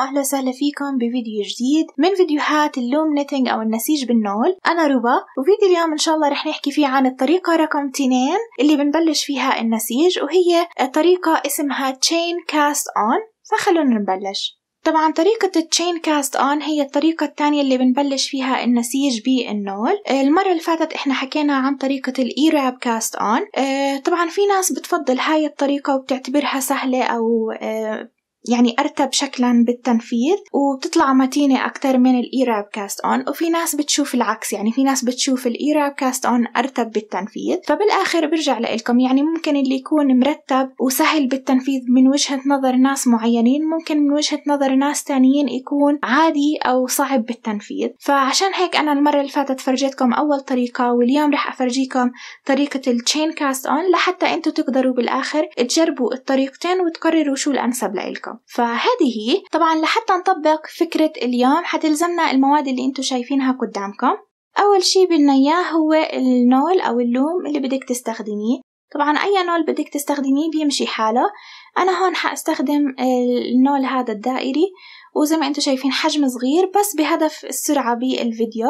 واهلا وسهلا فيكم بفيديو جديد من فيديوهات اللوم نيتنج او النسيج بالنول انا ربا وفيديو اليوم ان شاء الله رح نحكي فيه عن الطريقة رقم 2 اللي بنبلش فيها النسيج وهي طريقة اسمها تشين كاست اون فخلونا نبلش طبعا طريقة التشين كاست اون هي الطريقة الثانية اللي بنبلش فيها النسيج بالنول المرة اللي فاتت احنا حكينا عن طريقة الايراب كاست اون طبعا في ناس بتفضل هاي الطريقة وبتعتبرها سهلة او آه، يعني أرتب شكلا بالتنفيذ وبتطلع متينة أكثر من الإيراب كاست أون وفي ناس بتشوف العكس يعني في ناس بتشوف الإيراب كاست أون أرتب بالتنفيذ فبالآخر برجع لكم يعني ممكن اللي يكون مرتب وسهل بالتنفيذ من وجهة نظر ناس معينين ممكن من وجهة نظر ناس تانيين يكون عادي أو صعب بالتنفيذ فعشان هيك أنا المرة اللي فاتت فرجيتكم أول طريقة واليوم رح أفرجيكم طريقة التشين كاست أون لحتى أنتوا تقدروا بالآخر تجربوا الطريقتين وتقرروا شو الأنسب لإلكم الطبخة فهذه طبعا لحتى نطبق فكرة اليوم حتلزمنا المواد اللي انتو شايفينها قدامكم أول شي بدنا إياه هو النول أو اللوم اللي بدك تستخدميه طبعا أي نول بدك تستخدميه بيمشي حاله أنا هون حأستخدم النول هذا الدائري وزي ما انتو شايفين حجم صغير بس بهدف السرعة بالفيديو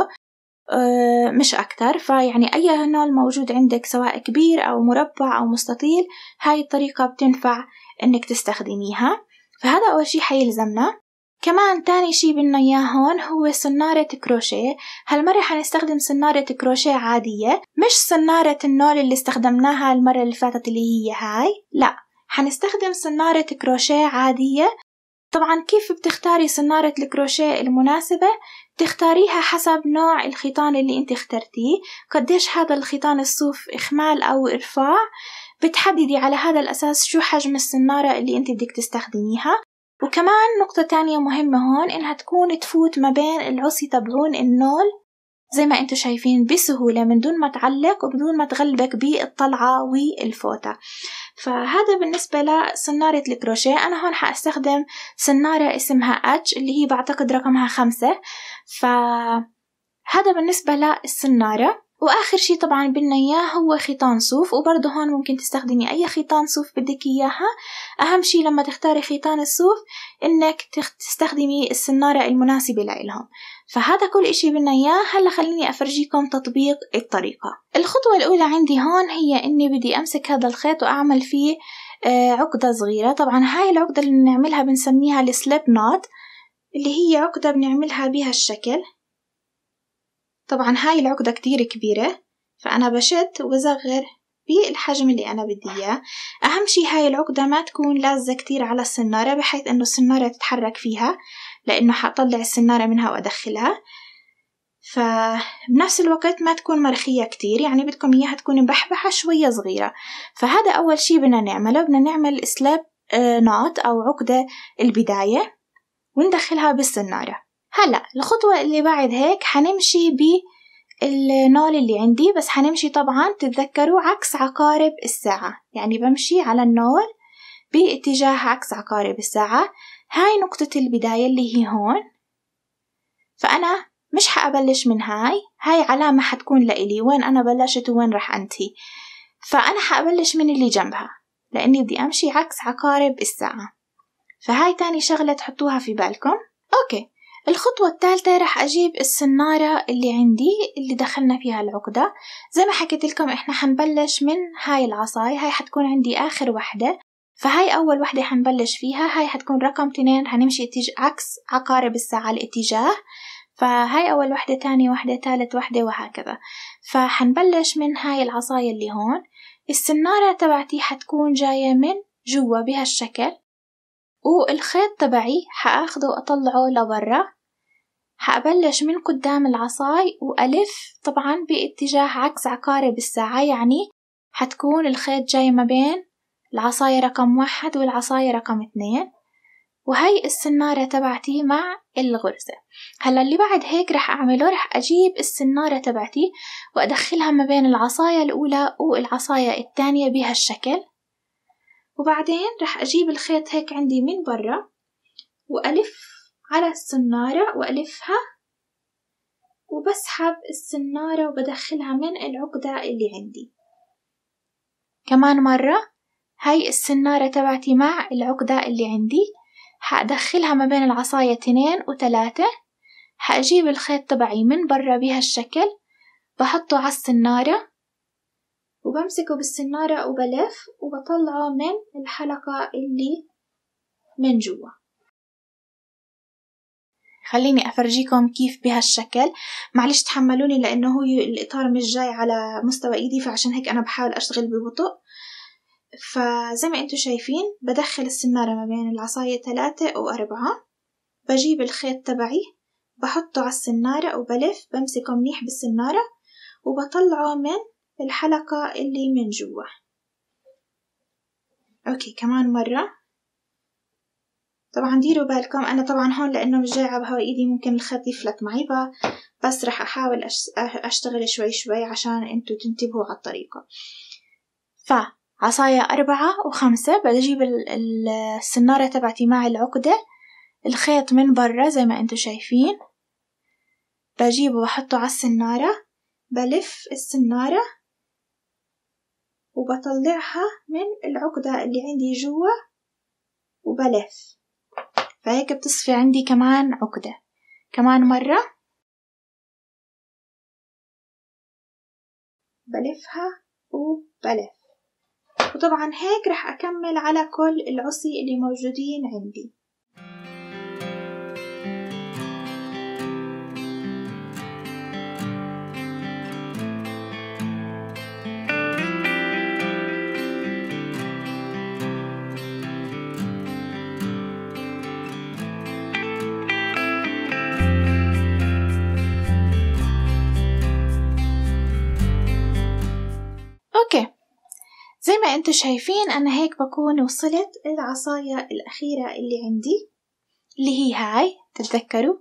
أه، مش أكتر فيعني أي نول موجود عندك سواء كبير أو مربع أو مستطيل هاي الطريقة بتنفع إنك تستخدميها فهذا أول شي حيلزمنا كمان تاني شي بدنا إياه هون هو صنارة كروشيه هالمرة حنستخدم صنارة كروشيه عادية مش صنارة النول اللي استخدمناها المرة اللي فاتت اللي هي هاي لأ حنستخدم صنارة كروشيه عادية طبعا كيف بتختاري صنارة الكروشيه المناسبة تختاريها حسب نوع الخيطان اللي انت اخترتيه قديش هذا الخيطان الصوف اخمال او ارفاع بتحددي على هذا الأساس شو حجم السنارة اللي انت بدك تستخدميها وكمان نقطة تانية مهمة هون إنها تكون تفوت ما بين العصي تبعون النول زي ما انتو شايفين بسهولة من دون ما تعلق وبدون ما تغلبك بالطلعة والفوتة فهذا بالنسبة لسنارة الكروشيه أنا هون حأستخدم سنارة اسمها اتش اللي هي بعتقد رقمها خمسة فهذا بالنسبة للسنارة واخر شي طبعا بدنا اياه هو خيطان صوف وبرضه هون ممكن تستخدمي اي خيطان صوف بدك اياها اهم شي لما تختاري خيطان الصوف انك تستخدمي السنارة المناسبة لإلهم فهذا كل اشي بدنا اياه هلا خليني افرجيكم تطبيق الطريقة الخطوة الاولى عندي هون هي اني بدي امسك هذا الخيط واعمل فيه آه، عقدة صغيرة طبعا هاي العقدة اللي بنعملها بنسميها السليب نوت اللي هي عقدة بنعملها بها الشكل طبعا هاي العقدة كتير كبيرة فأنا بشد وزغر بالحجم اللي أنا بدي إياه أهم شي هاي العقدة ما تكون لازة كتير على السنارة بحيث إنه السنارة تتحرك فيها لأنه حطلع السنارة منها وأدخلها فبنفس الوقت ما تكون مرخية كتير يعني بدكم إياها تكون مبحبحة شوية صغيرة فهذا أول شي بدنا نعمله بدنا نعمل سلاب آه، نوت أو عقدة البداية وندخلها بالسنارة هلا الخطوة اللي بعد هيك حنمشي ب النول اللي عندي بس حنمشي طبعا تتذكروا عكس عقارب الساعة يعني بمشي على النول باتجاه عكس عقارب الساعة هاي نقطة البداية اللي هي هون فأنا مش حأبلش من هاي هاي علامة حتكون لإلي وين أنا بلشت وين رح أنتهي فأنا حأبلش من اللي جنبها لأني بدي أمشي عكس عقارب الساعة فهاي تاني شغلة تحطوها في بالكم أوكي الخطوة التالتة راح أجيب السنارة اللي عندي اللي دخلنا فيها العقدة زي ما حكيت لكم إحنا حنبلش من هاي العصاي هاي حتكون عندي آخر وحدة فهاي أول وحدة حنبلش فيها هاي حتكون رقم تنين حنمشي اتج... عكس عقارب الساعة الاتجاه فهاي أول وحدة تاني وحدة تالت وحدة وهكذا فحنبلش من هاي العصاية اللي هون السنارة تبعتي حتكون جاية من جوا بهالشكل والخيط تبعي حاخده واطلعه لبرا حابلش من قدام العصاي والف طبعا باتجاه عكس عقارب الساعة يعني حتكون الخيط جاي ما بين العصاية رقم واحد والعصاية رقم اتنين وهي السنارة تبعتي مع الغرزة هلا اللي بعد هيك رح اعمله رح اجيب السنارة تبعتي وادخلها ما بين العصاية الاولى والعصاية التانية بهالشكل وبعدين رح أجيب الخيط هيك عندي من برا وألف على السنارة وألفها وبسحب السنارة وبدخلها من العقدة اللي عندي كمان مرة هاي السنارة تبعتي مع العقدة اللي عندي حأدخلها ما بين العصاية اثنين وثلاثة حأجيب الخيط تبعي من برا بهالشكل بحطه على السنارة وبمسكه بالسنارة وبلف وبطلعه من الحلقة اللي من جوا خليني أفرجيكم كيف بهالشكل معلش تحملوني لأنه هو الإطار مش جاي على مستوى إيدي فعشان هيك أنا بحاول أشتغل ببطء فزي ما انتو شايفين بدخل السنارة ما بين العصاية ثلاثة وأربعة بجيب الخيط تبعي بحطه على السنارة وبلف بمسكه منيح بالسنارة وبطلعه من الحلقة اللي من جوا أوكي كمان مرة طبعا ديروا بالكم أنا طبعا هون لأنه مش جاي عبها إيدي ممكن الخط يفلت معي بس رح أحاول أشتغل شوي شوي عشان أنتوا تنتبهوا على الطريقة فعصاية أربعة وخمسة بجيب السنارة تبعتي مع العقدة الخيط من برا زي ما انتوا شايفين بجيبه وأحطه على السنارة بلف السنارة وبطلعها من العقدة اللي عندي جوا وبلف فهيك بتصفي عندي كمان عقدة كمان مرة بلفها وبلف وطبعا هيك رح أكمل على كل العصي اللي موجودين عندي زي ما انتو شايفين أنا هيك بكون وصلت العصاية الأخيرة اللي عندي اللي هي هاي تتذكروا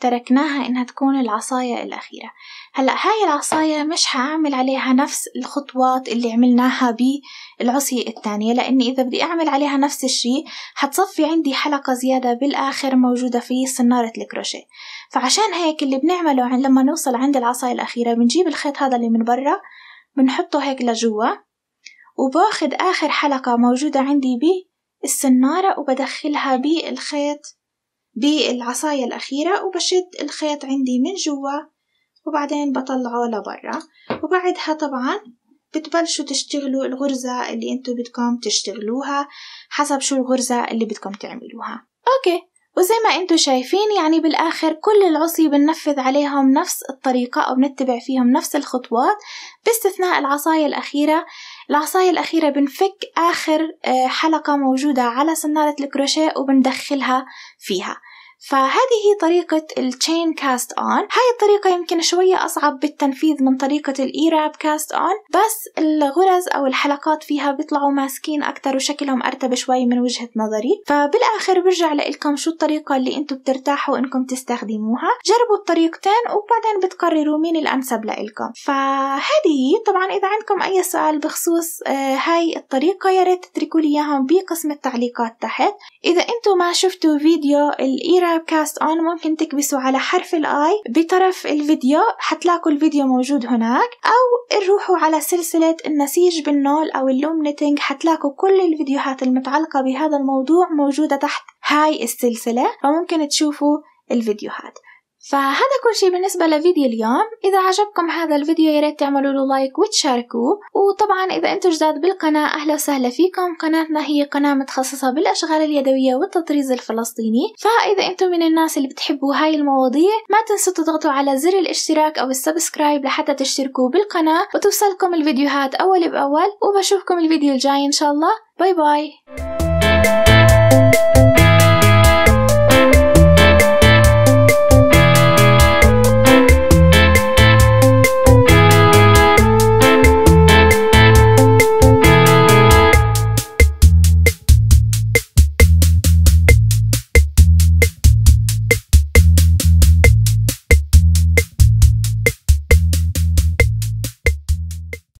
تركناها إنها تكون العصاية الأخيرة هلأ هاي العصاية مش حأعمل عليها نفس الخطوات اللي عملناها بالعصية الثانية لأني إذا بدي أعمل عليها نفس الشي حتصفي عندي حلقة زيادة بالآخر موجودة في صنارة الكروشيه فعشان هيك اللي بنعمله لما نوصل عند العصاية الأخيرة بنجيب الخيط هذا اللي من برا بنحطه هيك لجوا وباخد آخر حلقة موجودة عندي بيه السنارة وبدخلها بالخيط بالعصاية الأخيرة وبشد الخيط عندي من جوا وبعدين بطلعه لبرا وبعدها طبعا بتبلشوا تشتغلوا الغرزة اللي انتو بدكم تشتغلوها حسب شو الغرزة اللي بدكم تعملوها اوكي وزي ما انتو شايفين يعني بالاخر كل العصي بننفذ عليهم نفس الطريقة او بنتبع فيهم نفس الخطوات باستثناء العصاية الاخيرة العصاية الأخيرة بنفك آخر آه، حلقة موجودة على صنارة الكروشيه وبندخلها فيها فهذه هي طريقة التشين كاست اون هاي الطريقة يمكن شوية أصعب بالتنفيذ من طريقة الإيراب كاست اون بس الغرز أو الحلقات فيها بيطلعوا ماسكين أكتر وشكلهم أرتب شوي من وجهة نظري فبالآخر برجع لإلكم شو الطريقة اللي أنتم بترتاحوا إنكم تستخدموها جربوا الطريقتين وبعدين بتقرروا مين الأنسب لإلكم فهذه طبعا إذا عندكم أي سؤال بخصوص آه، هاي الطريقة يا ريت تتركوا لي إياهم بقسم التعليقات تحت إذا أنتم ما شفتوا فيديو الإيراب سبسكرايب كاست اون ممكن تكبسوا على حرف الاي بطرف الفيديو حتلاقوا الفيديو موجود هناك او روحوا على سلسلة النسيج بالنول او اللومنتنج حتلاقوا كل الفيديوهات المتعلقة بهذا الموضوع موجودة تحت هاي السلسلة فممكن تشوفوا الفيديوهات فهذا كل شيء بالنسبة لفيديو اليوم إذا عجبكم هذا الفيديو ياريت تعملوا له لايك وتشاركوه وطبعا إذا أنتم جداد بالقناة أهلا وسهلا فيكم قناتنا هي قناة متخصصة بالأشغال اليدوية والتطريز الفلسطيني فإذا أنتم من الناس اللي بتحبوا هاي المواضيع ما تنسوا تضغطوا على زر الاشتراك أو السبسكرايب لحتى تشتركوا بالقناة وتوصلكم الفيديوهات أول بأول وبشوفكم الفيديو الجاي إن شاء الله باي باي